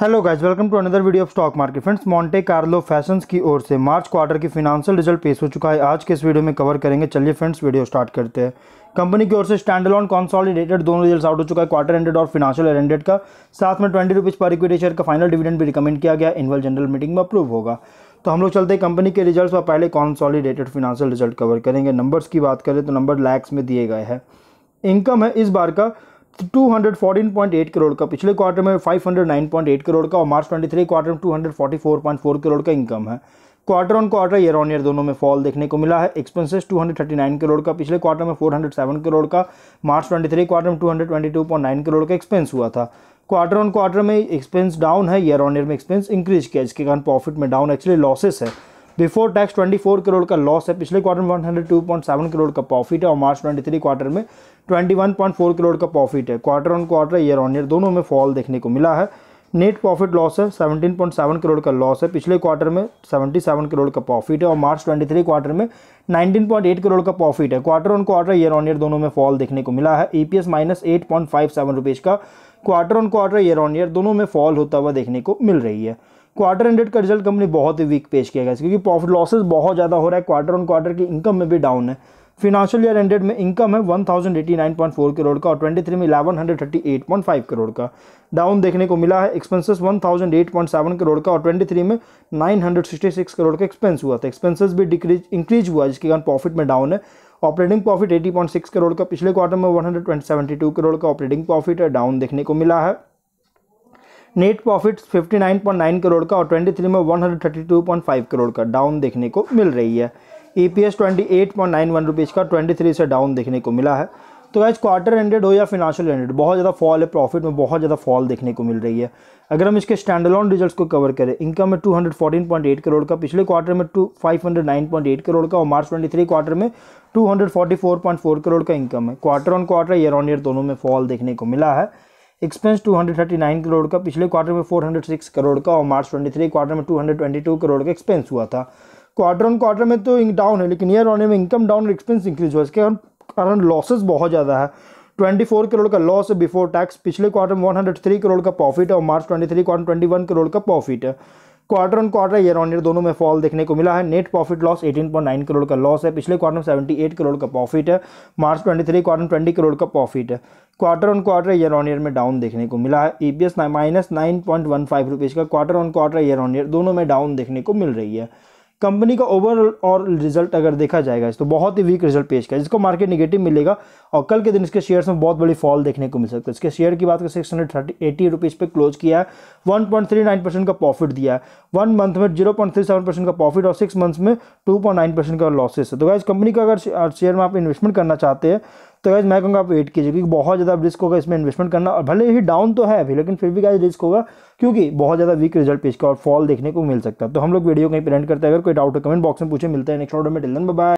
hello guys welcome to another video of stock market friends Monte Carlo fashions की ओर से March quarter की financial result पेश हो चुका है आज के इस वीडियो में कवर करेंगे चलिए फ्रेंड्स वीडियो स्टार्ट करते हैं कंपनी की ओर से स्टैंड ऑन कॉन्सॉलिडेटेड दोनों रिजल्ट आउट हो चुका है क्वार्टर एंडेड और फिनांशियल एंडेड का साथ में ट्वेंटी रुपीज़ पर इक्विटी शेयर का फाइनल डिविडेंड भी रिकमेंड किया गया इनवल जनरल मीटिंग में अप्रूव होगा तो हम लोग चलते हैं कंपनी के रिजल्ट और पहले कॉन्सॉलिडेटेड फिनांशियल रिजल्ट कवर करेंगे नंबर्स की बात करें तो नंबर लैक्स में दिए गए हैं इनकम है इस बार का 214.8 करोड़ का पिछले क्वार्टर में 509.8 करोड़ का और मार्च 23 क्वार्टर में 244.4 करोड़ का इनकम है quarter on quarter year on year दोनों में फॉल देखने को मिला है एक्सपेंसेस 239 करोड़ का पिछले क्वार्टर में 407 करोड़ का मार्च 23 क्वार्टर में 222.9 करोड़ का एक्सपेंस हुआ था क्वार्टर ऑन क्वार्टर में एक्सपेंस डाउन है ईयर ऑन ईयर में एक्सपेंस इंक्रीज किया जिसके कारण प्रॉफिट में डाउन एक्चुअली लॉसेस है बिफोर टैक्स 24 करोड़ का लॉस है पिछले क्वार्टर में 102.7 करोड़ का प्रॉफिट है और मार्च 23 क्वार्टर में 21.4 करोड़ का प्रॉफिट है quarter on quarter year on year दोनों में फॉल देखने को मिला है नेट प्रॉफिट लॉस है 17.7 करोड़ का लॉस है पिछले क्वार्टर में 77 करोड़ का प्रॉफिट है और मार्च 23 क्वार्टर में 19.8 करोड़ का प्रॉफिट है quarter on quarter year on year दोनों में फॉल देखने को मिला है EPS minus eight point five seven rupees का quarter on quarter year on year दोनों में फॉल होता हुआ देखने को मिल रही है क्वार्टर एंडेड का रिजल्ट कंपनी बहुत ही वीक पेश किया गया क्योंकि प्रॉफिट लॉसेज बहुत ज़्यादा हो रहा है क्वार्टर ऑन क्वार्टर की इनकम में भी डाउन है फिनेंशियल ईयर एंडेड में इनकम है 1089.4 करोड़ का और 23 में 1138.5 करोड़ का डाउन देखने को मिला है एक्सपेंसेस 1008.7 करोड़ का और 23 में 966 करोड़ का एक्सपेंस हुआ था एक्सपेंसेस भी डिक्रीज इंक्रीज हुआ जिसके कारण प्रॉफिट में डाउन है ऑपरेटिंग प्रॉफिट 80.6 करोड़ का पिछले क्वार्टर में 172 करोड़ का ऑपरेटिंग प्रॉफिट डाउन देखने को मिला है नेट प्रॉफिट 59.9 करोड़ का और 23 में 132.5 करोड़ का डाउन देखने को मिल रही है E P S twenty eight point nine one rupees का ट्वेंटी थ्री से डाउन देखने को मिला है तो आज क्वार्टर एंडेड हो या फिनाशियल एंडेड बहुत ज़्यादा फॉल है प्रॉफिट में बहुत ज़्यादा फॉल देखने को मिल रही है अगर हम इसके स्टैंडलॉन रिजल्ट्स को कवर करें इनकम में 214.8 करोड़ का पिछले क्वार्टर में टू 509.8 करोड़ का और मार्च 23 क्वार्टर में 244.4 करोड़ का इनकम है quarter on quarter year on year दोनों में फॉल देखने को मिला है एक्सपेंस 239 करोड़ का पिछले क्वार्टर में 406 करोड़ का और मार्च 23 क्वार्टर में 222 करोड़ का एक्सपेंस हुआ था क्वार्टर ऑन क्वार्टर में तो डाउन है लेकिन ईयर ऑन में इनकम डाउन और एक्सपेंस इंक्रीज हुआ इसके कारण लॉसेज बहुत ज़्यादा है 24 करोड़ का लॉस बिफोर टैक्स पिछले क्वार्टर में 103 करोड़ का प्रॉफिट और मार्च 23 क्वार्टर 21 करोड़ का प्रॉफिट है quarter on quarter year on year दोनों में फॉल देखने को मिला है नेट प्रॉफिट लॉस 18.9 करोड़ का लॉस है पिछले क्वार्टर में 78 करोड़ का प्रॉफिट है मार्च 23 क्वार्टर में 20 करोड़ का प्रॉफिट है quarter on quarter year on year में डाउन देखने को मिला है E P S minus nine point one five rupees का quarter on quarter year on year दोनों में डाउन देखने को मिल रही है कंपनी का ओवरऑल और रिजल्ट अगर देखा जाएगा तो बहुत ही वीक रिजल्ट पेश किया जिसको मार्केट निगेटिव मिलेगा और कल के दिन इसके शेयर्स में बहुत बड़ी फॉल देखने को मिल सकता है इसके शेयर की बात करें six hundred thirty eighty rupees पे क्लोज किया है one point three nine percent का प्रॉफिट दिया है वन मंथ में zero point three seven percent का प्रॉफिट और सिक्स मंथ्स में टू पॉइंट नाइन परसेंट का लॉसेस है तो गाइज कंपनी का अगर शेयर में आप इन्वेस्टमेंट करना चाहते हैं तो गैस मैं कहूँगा आप वेट कीजिए क्योंकि बहुत ज़्यादा रिस्क होगा इसमें इन्वेस्टमेंट करना और भले ही डाउन तो है अभी लेकिन फिर भी गैस रिस्क होगा क्योंकि बहुत ज़्यादा वीक रिजल्ट पेश का और फॉल देखने को मिल सकता है तो हम लोग वीडियो कहीं पर एंड करते हैं अगर कोई डाउट हो कमेंट बॉक्स में पूछे मिलते हैं नेक्स्ट ऑर्डर में टिल बाय